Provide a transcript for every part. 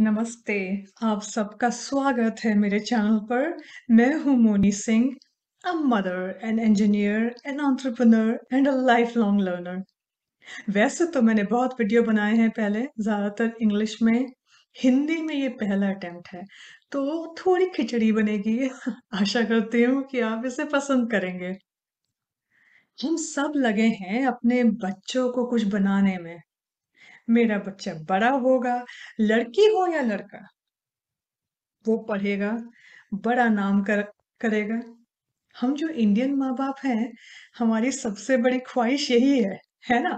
नमस्ते आप सबका स्वागत है मेरे चैनल पर मैं हूं Moni Singh a mother an engineer an entrepreneur and a life long learner वैसे तो मैंने बहुत वीडियो बनाए हैं पहले ज़्यादातर इंग्लिश में हिंदी में ये पहला अटेम्प्ट है तो थोड़ी खिचड़ी बनेगी आशा करती हूँ कि आप इसे पसंद करेंगे हम सब लगे हैं अपने बच्चों को कुछ बनाने में मेरा बच्चा बड़ा होगा लड़की हो या लड़का वो पढ़ेगा बड़ा नाम कर, करेगा हम जो इंडियन माँ बाप हैं हमारी सबसे बड़ी ख्वाहिश यही है है ना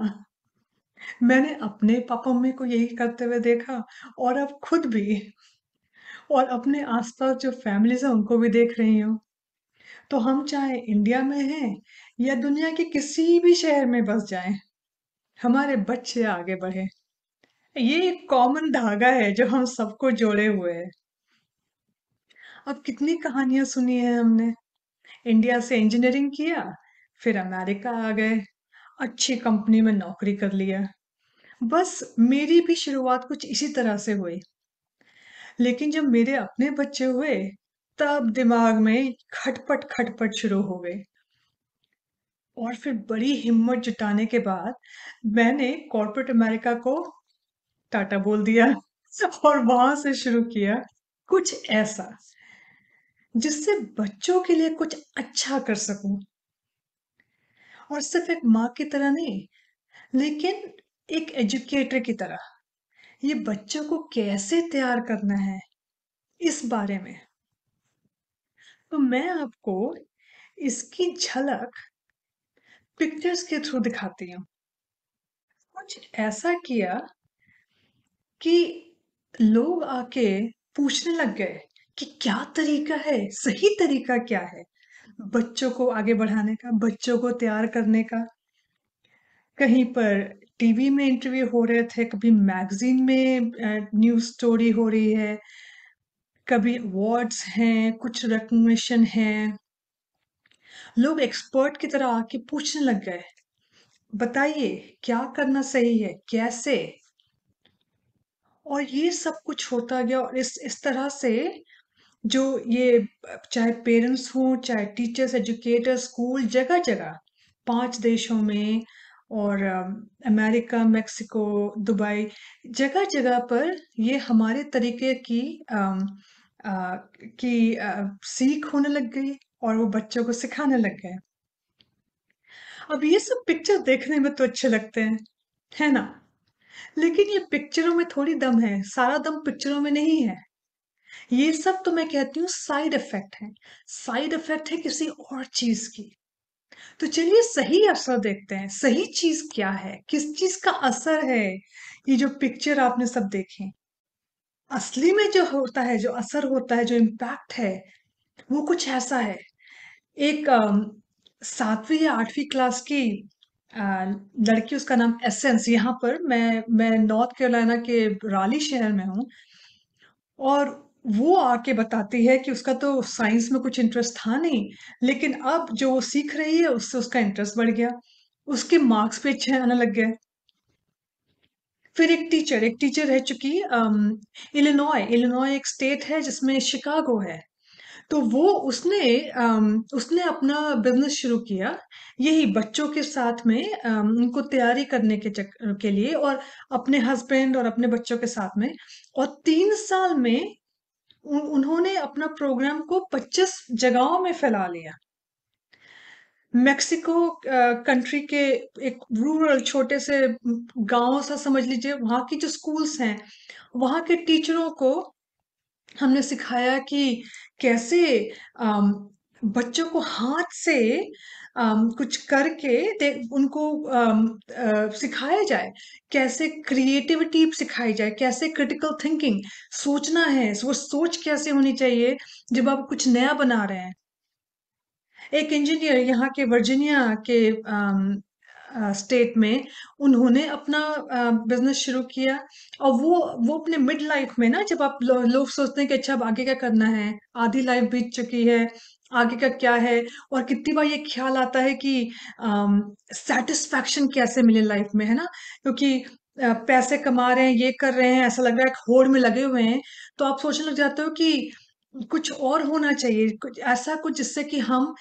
मैंने अपने पापा मम्मी को यही करते हुए देखा और अब खुद भी और अपने आसपास जो फैमिलीज हैं उनको भी देख रही हूँ तो हम चाहे इंडिया में हैं या दुनिया के किसी भी शहर में बस जाएं हमारे बच्चे आगे बढ़े ये एक कॉमन धागा है जो हम सबको जोड़े हुए है अब कितनी कहानियां सुनी है हमने इंडिया से इंजीनियरिंग किया फिर अमेरिका आ गए अच्छी कंपनी में नौकरी कर लिया बस मेरी भी शुरुआत कुछ इसी तरह से हुई लेकिन जब मेरे अपने बच्चे हुए तब दिमाग में खटपट खटपट शुरू हो गई और फिर बड़ी हिम्मत जुटाने के बाद मैंने कॉर्पोरेट अमेरिका को टाटा बोल दिया और वहां से शुरू किया कुछ ऐसा जिससे बच्चों के लिए कुछ अच्छा कर सकूं और सिर्फ एक माँ की तरह नहीं लेकिन एक एजुकेटर की तरह ये बच्चों को कैसे तैयार करना है इस बारे में तो मैं आपको इसकी झलक पिक्चर्स के थ्रू दिखाती हूँ कुछ ऐसा किया कि लोग आके पूछने लग गए कि क्या तरीका है सही तरीका क्या है बच्चों को आगे बढ़ाने का बच्चों को तैयार करने का कहीं पर टीवी में इंटरव्यू हो रहे थे कभी मैगजीन में न्यूज स्टोरी हो रही है कभी अवार्ड्स हैं कुछ रिकग्निशन हैं लोग एक्सपर्ट की तरह आके पूछने लग गए बताइए क्या करना सही है कैसे और ये सब कुछ होता गया और इस इस तरह से जो ये चाहे पेरेंट्स हों चाहे टीचर्स एजुकेटर्स स्कूल जगह जगह पांच देशों में और अमेरिका मेक्सिको दुबई जगह जगह पर ये हमारे तरीके की आ, आ, की आ, सीख होने लग गई और वो बच्चों को सिखाने लग गए अब ये सब पिक्चर देखने में तो अच्छे लगते हैं है ना लेकिन ये पिक्चरों में थोड़ी दम है सारा दम पिक्चरों में नहीं है ये सब तो मैं कहती हूँ साइड इफेक्ट है साइड इफेक्ट है किसी और चीज की तो चलिए सही असर देखते हैं सही चीज क्या है किस चीज का असर है ये जो पिक्चर आपने सब देखे असली में जो होता है जो असर होता है जो इम्पैक्ट है वो कुछ ऐसा है एक सातवीं या आठवीं क्लास की लड़की उसका नाम एसेंस यहाँ पर मैं मैं नॉर्थ कैरोलिना के राली शहर में हूँ और वो आके बताती है कि उसका तो साइंस में कुछ इंटरेस्ट था नहीं लेकिन अब जो वो सीख रही है उससे उसका इंटरेस्ट बढ़ गया उसके मार्क्स पे अच्छे आने लग गए फिर एक टीचर एक टीचर रह चुकी इलिनॉय इलिनॉय एक स्टेट है जिसमें शिकागो है तो वो उसने उसने अपना बिजनेस शुरू किया यही बच्चों के साथ में उनको तैयारी करने के चक्कर के लिए और अपने हस्बैंड और अपने बच्चों के साथ में और तीन साल में उन्होंने अपना प्रोग्राम को 25 जगहों में फैला लिया मेक्सिको कंट्री के एक रूरल छोटे से गांव सा समझ लीजिए वहाँ की जो स्कूल्स हैं वहाँ के टीचरों को हमने सिखाया कि कैसे बच्चों को हाथ से कुछ करके उनको um, सिखाया जाए कैसे क्रिएटिविटी सिखाई जाए कैसे क्रिटिकल थिंकिंग सोचना है वो सोच कैसे होनी चाहिए जब आप कुछ नया बना रहे हैं एक इंजीनियर यहाँ के वर्जीनिया के um, स्टेट में उन्होंने अपना बिजनेस शुरू किया और वो वो अपने मिड लाइफ में ना जब आप लोग लो सोचते हैं कि अच्छा अब आगे क्या करना है आधी लाइफ बीत चुकी है आगे का क्या है और कितनी बार ये ख्याल आता है कि सेटिस्फैक्शन कैसे मिले लाइफ में है ना क्योंकि पैसे कमा रहे हैं ये कर रहे हैं ऐसा लग रहा है होड़ में लगे हुए हैं तो आप सोचने लग जाते हो कि कुछ और होना चाहिए कुछ ऐसा कुछ जिससे कि हम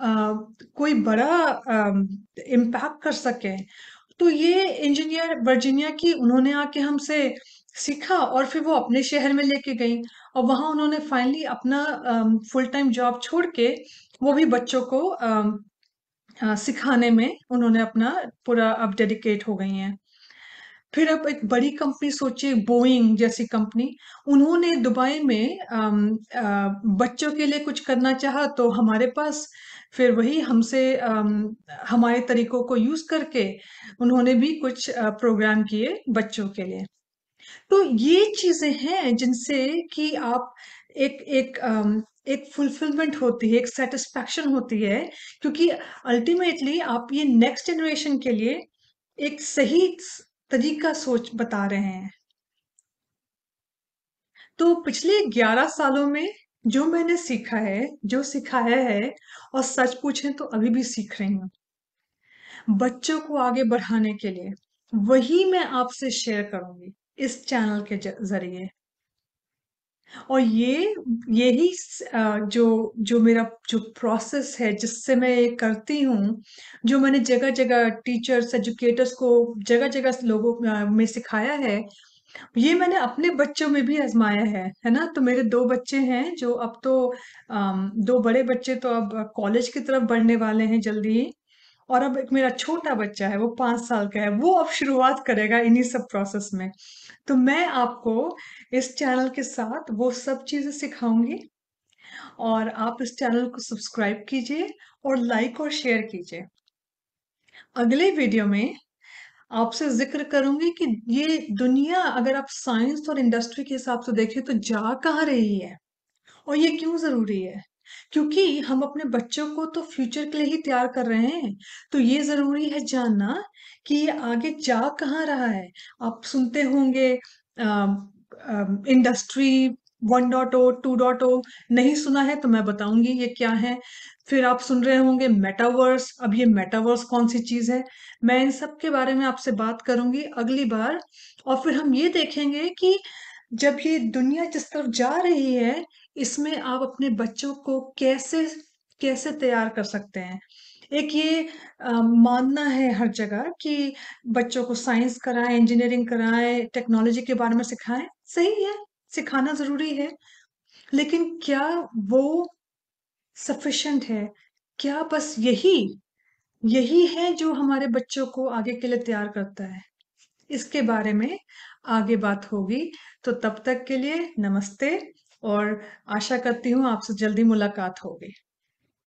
आ, कोई बड़ा इम्पैक्ट कर सकें तो ये इंजीनियर वर्जीनिया की उन्होंने आके हमसे सीखा और फिर वो अपने शहर में लेके गई और वहाँ उन्होंने फाइनली अपना फुल टाइम जॉब छोड़ के वो भी बच्चों को आ, आ, सिखाने में उन्होंने अपना पूरा अब डेडिकेट हो गई हैं फिर अब एक बड़ी कंपनी सोचे बोइंग जैसी कंपनी उन्होंने दुबई में आ, आ, बच्चों के लिए कुछ करना चाहा तो हमारे पास फिर वही हमसे हमारे तरीकों को यूज करके उन्होंने भी कुछ प्रोग्राम किए बच्चों के लिए तो ये चीजें हैं जिनसे कि आप एक एक एक फुलफिलमेंट होती है एक सेटिस्फैक्शन होती है क्योंकि अल्टीमेटली आप ये नेक्स्ट जनरेशन के लिए एक सही तरीका सोच बता रहे हैं तो पिछले 11 सालों में जो मैंने सीखा है जो सिखाया है और सच पूछें तो अभी भी सीख रही हूं बच्चों को आगे बढ़ाने के लिए वही मैं आपसे शेयर करूंगी इस चैनल के जरिए और ये यही जो जो मेरा जो प्रोसेस है जिससे मैं ये करती हूँ, जो मैंने जगह-जगह टीचर्स, एजुकेटर्स को जगह-जगह लोगों में सिखाया है, ये मैंने अपने बच्चों में भी आज़माया है, है ना? तो मेरे दो बच्चे हैं जो अब तो दो बड़े बच्चे तो अब कॉलेज की तरफ बढ़ने वाले हैं जल्दी ही और अब एक मेरा छोटा बच्चा है, वो पाँच साल का है, वो अब शुरुआत करेगा इन्हीं सब प्रोसेस में। तो मैं आपको इस चैनल के साथ वो सब चीज़ें सिखाऊंगी और आप इस चैनल को सब्सक्राइब कीजिए और लाइक और शेयर कीजिए अगले वीडियो में आपसे जिक्र करूंगी कि ये दुनिया अगर आप साइंस और इंडस्ट्री के हिसाब से देखें तो जा कहाँ रही है और ये क्यों ज़रूरी है क्योंकि हम अपने बच्चों को तो फ्यूचर के लिए ही तैयार कर रहे हैं तो ये जरूरी है जानना कि ये आगे जा कहाँ रहा है आप सुनते होंगे industry one dot O two dot O नहीं सुना है तो मैं बताऊंगी ये क्या है फिर आप सुन रहे होंगे मेटावर्स अब ये मेटावर्स कौन सी चीज है मैं इन सब के बारे में आपसे बात करूंगी अगली बार और फिर हम ये देखेंगे कि जब ये दुनिया जिस तरफ जा रही है इसमें आप अपने बच्चों को कैसे कैसे तैयार कर सकते हैं एक ये आ, मानना है हर जगह कि बच्चों को साइंस कराएं इंजीनियरिंग कराएं टेक्नोलॉजी के बारे में सिखाएं सही है सिखाना ज़रूरी है लेकिन क्या वो सफिशेंट है क्या बस यही यही है जो हमारे बच्चों को आगे के लिए तैयार करता है इसके बारे में आगे बात होगी तो तब तक के लिए नमस्ते और आशा करती हूँ आपसे जल्दी मुलाकात होगी